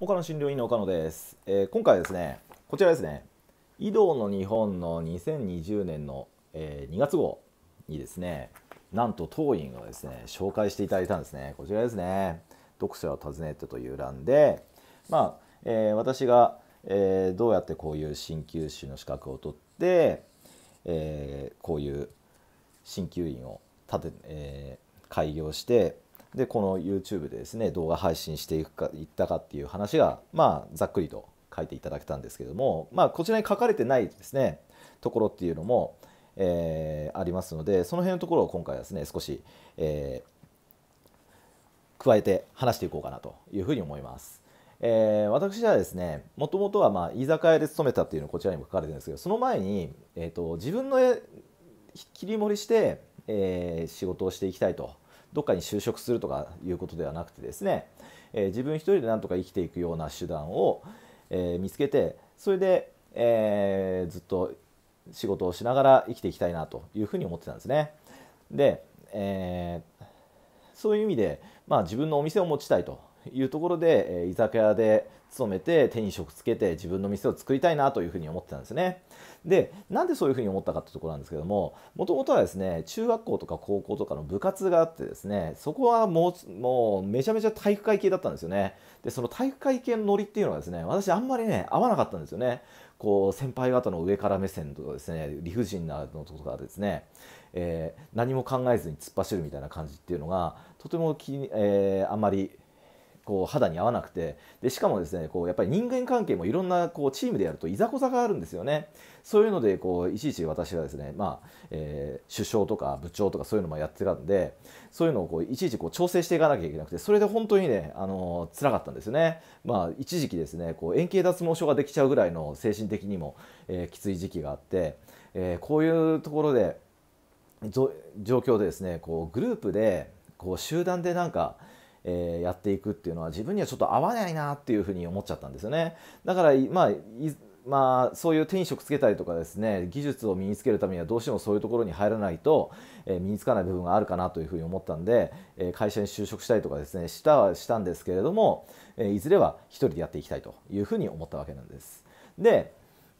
岡野診療院の岡野です、えー、今回はですねこちらですね医療の日本の2020年の、えー、2月号にですねなんと当院をですね紹介していただいたんですねこちらですね読者を訪ねてという欄でまあ、えー、私が、えどうやってこういう鍼灸師の資格を取って、えこういう鍼灸院を立て、え開業してでこの YouTube でですね動画配信していくかいったかっていう話がまあざっくりと書いていただけたんですけどもまあこちらに書かれてないですねところっていうのも、えー、ありますのでその辺のところを今回はですね少し、えー、加えて話していこうかなというふうに思います。えー、私はですねもともとはまあ居酒屋で勤めたっていうのこちらにも書かれてるんですけどその前に、えーと、自分の切り盛りして、えー、仕事をしていきたいとどっかに就職するとかいうことではなくてですね、え自分一人でなんとか生きていくような手段を、え見つけてそれで、えずっと仕事をしながら生きていきたいなというふうに思ってたんですね。で、えー、そういう意味で、まあ、自分のお店を持ちたいというところで、え居酒屋で勤めて手に職つけて自分の店を作りたいなというふうに思ってたんですね。でなんでそういうふうに思ったかというところなんですけどももともとはですね中学校とか高校とかの部活があってですねそこはもうもうめちゃめちゃ体育会系だったんですよね。でその体育会系のノリっていうのはですね私あんまりね合わなかったんですよね。こう先輩方の上から目線とかですね理不尽なのとかですね、えー、何も考えずに突っ走るみたいな感じっていうのがとても気に、えー、あんまりこう肌に合わなくてでしかもですねこうやっぱり人間関係もいろんなこうチームでやるといざこざがあるんですよねそういうのでこういちいち私はですね、まあえー、首相とか部長とかそういうのもやってたんでそういうのをこういちいちこう調整していかなきゃいけなくてそれで本当にねあの辛かったんですよね、まあ、一時期ですねこう円形脱毛症ができちゃうぐらいの精神的にも、えー、きつい時期があって、えー、こういうところで状況でですねこうグループでこう集団でなんかえー、やっていくっていうのは自分にはちょっと合わないなっていうふうに思っちゃったんですよね。だからまあまあ、そういう転職つけたりとかですね技術を身につけるためにはどうしてもそういうところに入らないと、えー、身につかない部分があるかなというふうに思ったんで、えー、会社に就職したりとかですねしたはしたんですけれども、えー、いずれは一人でやっていきたいというふうに思ったわけなんです。で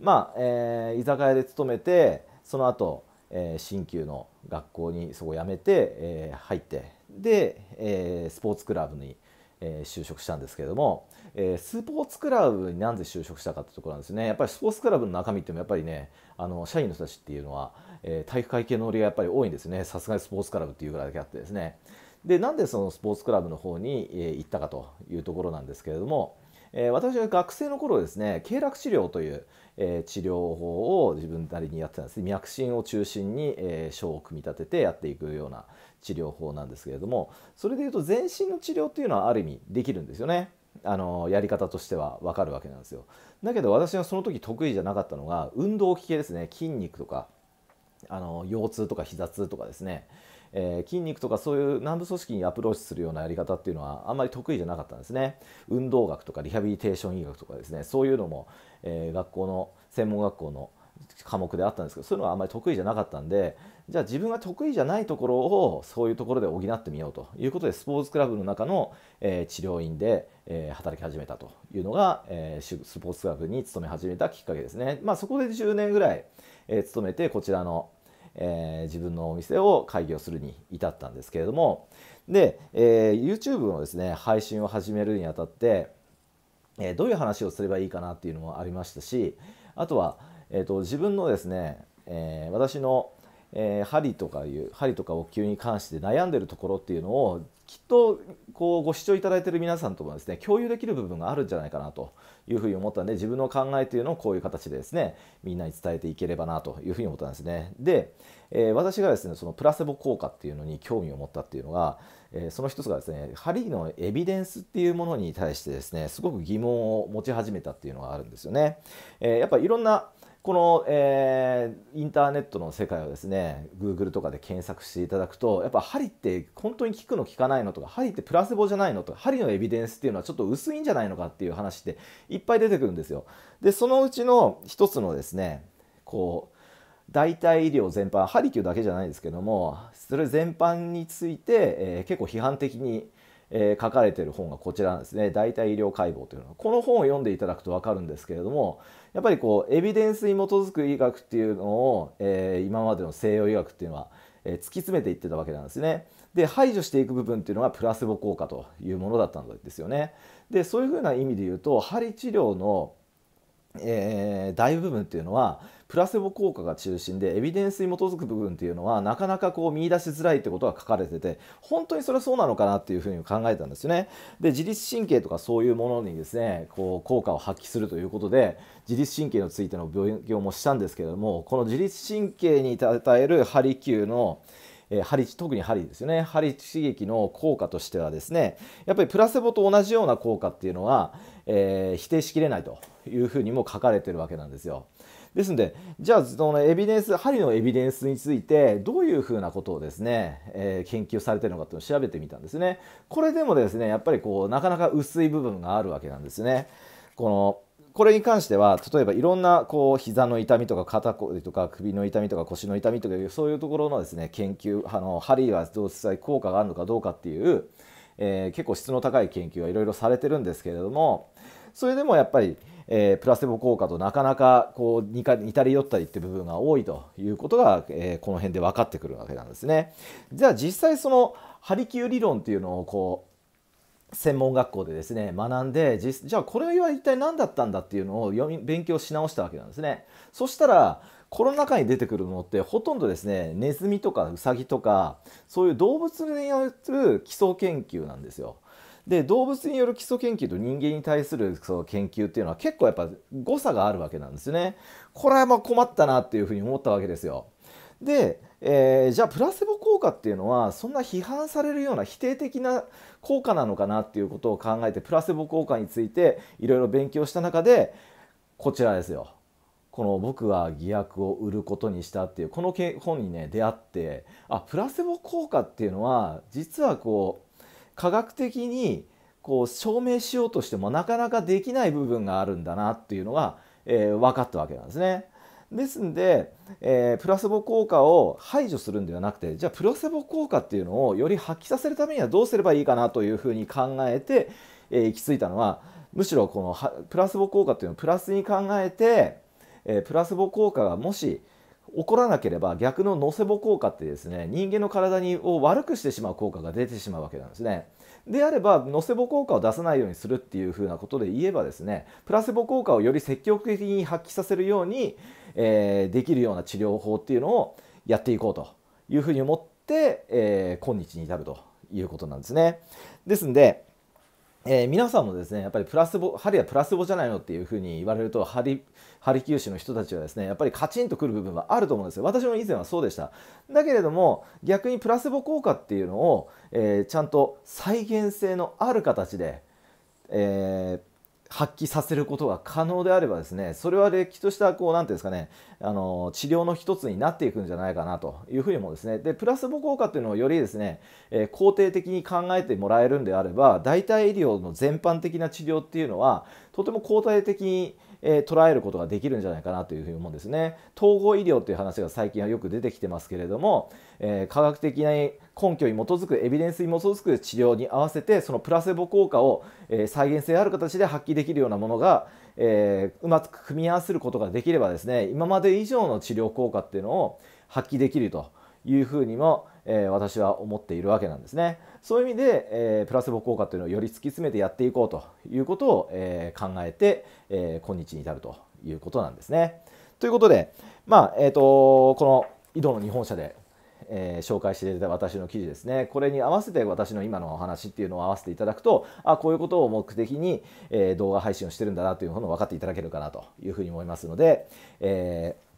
まあ、え居酒屋で勤めてその後、え新旧の学校にそこを辞めて、え入ってで、えー、スポーツクラブに、えー、就職したんですけれども、えー、スポーツクラブになんで就職したかってところなんですねやっぱりスポーツクラブの中身ってのはやっぱりねあの社員の人たちっていうのは、えー、体育会系のノがやっぱり多いんですねさすがにスポーツクラブっていうぐらいだけあってですねでなんでそのスポーツクラブの方に、えー、行ったかというところなんですけれどもえー、私は学生の頃ですね経絡治療という、えー、治療法を自分なりにやってたんです脈診を中心に、えー、を組み立ててやっていくような治療法なんですけれどもそれでいうと全身の治療っていうのはある意味できるんですよね。あのやり方としては分かるわけなんですよだけど私はその時得意じゃなかったのが運動器系ですね筋肉とかあの腰痛とか膝痛とかですねえー、筋肉とかそういう軟部組織にアプローチするようなやり方っていうのはあんまり得意じゃなかったんですね運動学とかリハビリテーション医学とかですねそういうのも、えー、学校の専門学校の科目であったんですけどそういうのはあんまり得意じゃなかったんでじゃあ自分が得意じゃないところをそういうところで補ってみようということでスポーツクラブの中の、えー、治療院で、えー、働き始めたというのが、えー、スポーツクラブに勤め始めたきっかけですね。まあ、そこで10年ぐらい、え勤めてこちらのえー、自分のお店を開業するに至ったんですけれどもで、えー、YouTube のですね配信を始めるにあたって、えー、どういう話をすればいいかなっていうのもありましたしあとは、えーと、と自分のですね、え私のえー、針とかいう針とかお灸に関して悩んでるところっていうのをきっとこうご視聴いただいてる皆さんともですね共有できる部分があるんじゃないかなというふうに思ったんで自分の考えというのをこういう形でですねみんなに伝えていければなというふうに思ったんですね。で、えー、私がですねそのプラセボ効果っていうのに興味を持ったっていうのが、えー、その一つがですね針のエビデンスっていうものに対してですねすごく疑問を持ち始めたっていうのがあるんですよね。えやっぱいろんなこの、えー、インターネットの世界をですね Google とかで検索していただくとやっぱ針って本当に効くの効かないのとか針ってプラセボじゃないのとか針のエビデンスっていうのはちょっと薄いんじゃないのかっていう話っていっぱい出てくるんですよ。でそのうちの一つのですねこう代替医療全般針灸だけじゃないですけどもそれ全般について、えー、結構批判的に、えー、書かれてる本がこちらなんですね代替医療解剖というのはこの本を読んでいただくと分かるんですけれどもやっぱりこうエビデンスに基づく医学っていうのを、えー、今までの西洋医学っていうのは、えー、突き詰めていってたわけなんですね。で排除していく部分っていうのがプラスボ効果というものだったんですよね。でそういうふうな意味で言うと針治療の、えー、大部分っていうのはプラセボ効果が中心でエビデンスに基づく部分っていうのはなかなかこう見出しづらいってことが書かれてて本当にそれはそうなのかなっていうふうに考えたんですよね。で自律神経とかそういうものにですねこう効果を発揮するということで自律神経についての勉強もしたんですけれどもこの自律神経に与えるハリキューのえ針特に針ですよね針刺激の効果としてはですねやっぱりプラセボと同じような効果っていうのは、えー、否定しきれないというふうにも書かれてるわけなんですよ。ですのでじゃあそのエビデンス針のエビデンスについてどういうふうなことをですね、えー、研究されてるのかっていうのを調べてみたんですね。これでもですねやっぱりこうなかなか薄い部分があるわけなんですね。このこれに関しては例えばいろんなこう膝の痛みとか肩こりとか首の痛みとか腰の痛みとかいうそういうところのですね研究あの針はどう際効果があるのかどうかっていう、えー、結構質の高い研究はいろいろされてるんですけれどもそれでもやっぱりえー、プラセボ効果となかなかこう似たり寄ったりって部分が多いということが、えー、この辺で分かってくるわけなんですね。じゃあ実際そのハリキュー理論っていうのをこう専門学校でですね学んでじゃあこれは一体何だったんだっていうのを勉強し直したわけなんですね。そしたらこの中に出てくるものってほとんどですねネズミとかウサギとかそういう動物による基礎研究なんですよ。で動物による基礎研究と人間に対するその研究っていうのは結構やっぱ誤差があるわけなんですね。これはま困ったなっていうふうに思ったわけですよ。で、えー、じゃあプラセボ効果っていうのはそんな批判されるような否定的な効果なのかなっていうことを考えてプラセボ効果についていろいろ勉強した中でこちらですよ。この僕は偽薬を売ることにしたっていうこの本にね出会ってあプラセボ効果っていうのは実はこう科学的にこう証明しようとしてもなかなかできない部分があるんだなっていうのが、えー、分かったわけなんですね。ですんで、えー、プラセボ効果を排除するんではなくてじゃあプラセボ効果っていうのをより発揮させるためにはどうすればいいかなというふうに考えて、えー、行き着いたのはむしろこのプラセボ効果っていうのをプラスに考えて、えー、プラセボ効果がもし起こらなければ逆ののせぼ効果ってですね人間の体にを悪くしてしまう効果が出てしまうわけなんですね。であればのせぼ効果を出さないようにするっていうふうなことで言えばですねプラセボ効果をより積極的に発揮させるように、えー、できるような治療法っていうのをやっていこうというふうに思って、えー、今日に至るということなんですね。ですんでえー、皆さんもですねやっぱりプラスボ針はプラスボじゃないのっていうふうに言われると針針球種の人たちはですねやっぱりカチンとくる部分はあると思うんですよ私も以前はそうでしただけれども逆にプラスボ効果っていうのを、えー、ちゃんと再現性のある形で、えー発揮させることが可能であればですねそれはれっきとしたこう何て言うんですかねあの治療の一つになっていくんじゃないかなというふうにもですねでプラスボ効果っていうのをよりですね、えー、肯定的に考えてもらえるんであれば代替医療の全般的な治療っていうのはとても肯定的にえー、捉えることができるんじゃないかなというふうに思うんですね。統合医療という話が最近はよく出てきてますけれども、えー、科学的な根拠に基づくエビデンスに基づく治療に合わせてそのプラセボ効果を、えー、再現性ある形で発揮できるようなものが、えうまく組み合わせることができればですね今まで以上の治療効果っていうのを発揮できるというふうにもえー、私は思っているわけなんですね。そういう意味で、えー、プラセボ効果というのをより突き詰めてやっていこうということを、えー、考えて、え今日に至るということなんですね。ということで、まあえーと、この井戸の日本社で、え紹介していた私の記事ですねこれに合わせて私の今のお話っていうのを合わせていただくとあこういうことを目的に、え動画配信をしてるんだなというのを分かっていただけるかなというふうに思いますので、えー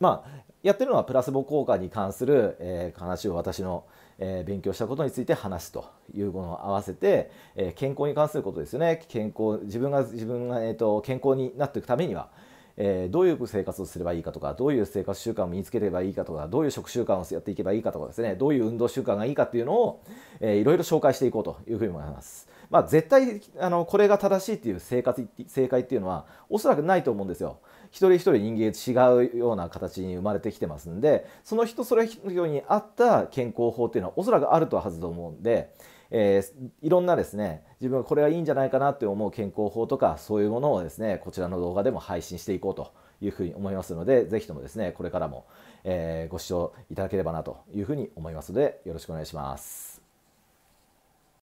まあ、やってるのはプラスボ効果に関する、えー、話を私の、えー、勉強したことについて話すというものを合わせて、えー、健康に関することですよね健康自分が自分が、えーと、健康になっていくためには、えー、どういう生活をすればいいかとかどういう生活習慣を身につければいいかとかどういう食習慣をやっていけばいいかとかですねどういう運動習慣がいいかっていうのを、えー、いろいろ紹介していこうというふうに思います。まあ、絶対あのこれが正しいっていう生活正解っていうのはおそらくないと思うんですよ。一人一人人間違うような形に生まれてきてますんでその人それ人に合った健康法っていうのはおそらくあるとはずと思うんで。えー、いろんなですね自分はこれはいいんじゃないかなって思う健康法とかそういうものをですねこちらの動画でも配信していこうというふうに思いますので是非ともですねこれからも、えー、ご視聴いただければなというふうに思いますのでよろしくお願いします。